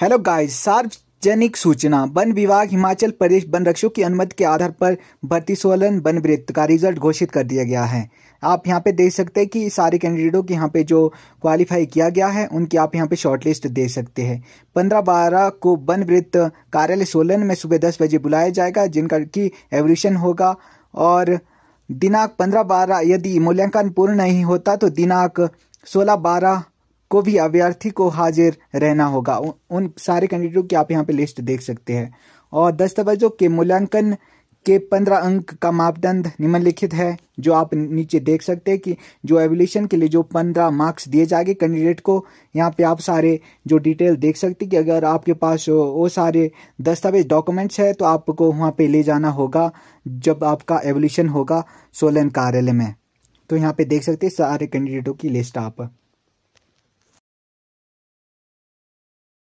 hello guys सार्वजनिक सूचना one विभाग हिमाचल प्रदेश वन रक्षकों की अनुमति के आधार पर भर्ती सोलन वन वृत्त का रिजल्ट घोषित कर दिया गया है आप यहाँ पे देख सकते हैं कि सारे कैंडिडेटों की यहाँ पे जो क्वालिफाई किया गया है उनकी आप यहाँ पे शॉर्टलिस्ट दे सकते हैं पंद्रह बारह को वन वृत्त कार्यालय सोलन में सुबह दस बजे बुलाया जाएगा जिनका की एवरेशन होगा और दिनांक पंद्रह बारह यदि मूल्यांकन पूर्ण नहीं होता तो दिनांक सोलह बारह को भी अभ्यर्थी को हाजिर रहना होगा उन, सारे कैंडिडेटों की आप यहाँ पे लिस्ट देख सकते हैं और दस्तावेजों के मूल्यांकन के पंद्रह अंक का मापदंड निम्नलिखित है जो आप नीचे देख सकते हैं कि जो एवोल्यूशन के लिए जो पंद्रह मार्क्स दिए जाएंगे कैंडिडेट को यहाँ पे आप सारे जो डिटेल देख सकते हैं कि अगर आपके पास वो सारे दस्तावेज डॉक्यूमेंट्स है तो आपको वहाँ पे ले जाना होगा जब आपका एवोल्यूशन होगा सोलन कार्यालय में तो यहाँ पे देख सकते हैं सारे कैंडिडेटों की लिस्ट आप